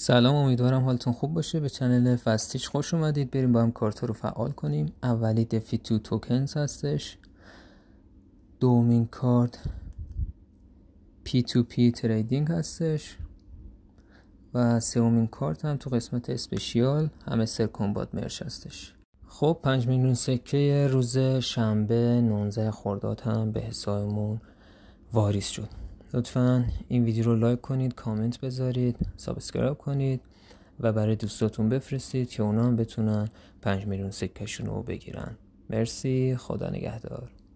سلام امیدوارم حالتون خوب باشه به چنل فستیچ خوش اومدید بریم با هم کارت رو فعال کنیم اولی دفی تو توکنز هستش دومین کارت پی تو پی تریدینگ هستش و سومین کارت هم تو قسمت اسپشیال همه باد مرش هستش خب پنج میلیون سکه روز شنبه 19 خرداد هم به حسابمون واریز شد لطفا این ویدیو رو لایک کنید کامنت بذارید سابسکرایب کنید و برای دوستاتون بفرستید که اونا هم بتونن 5 میلیون سکهشون رو بگیرن مرسی خدا نگهدار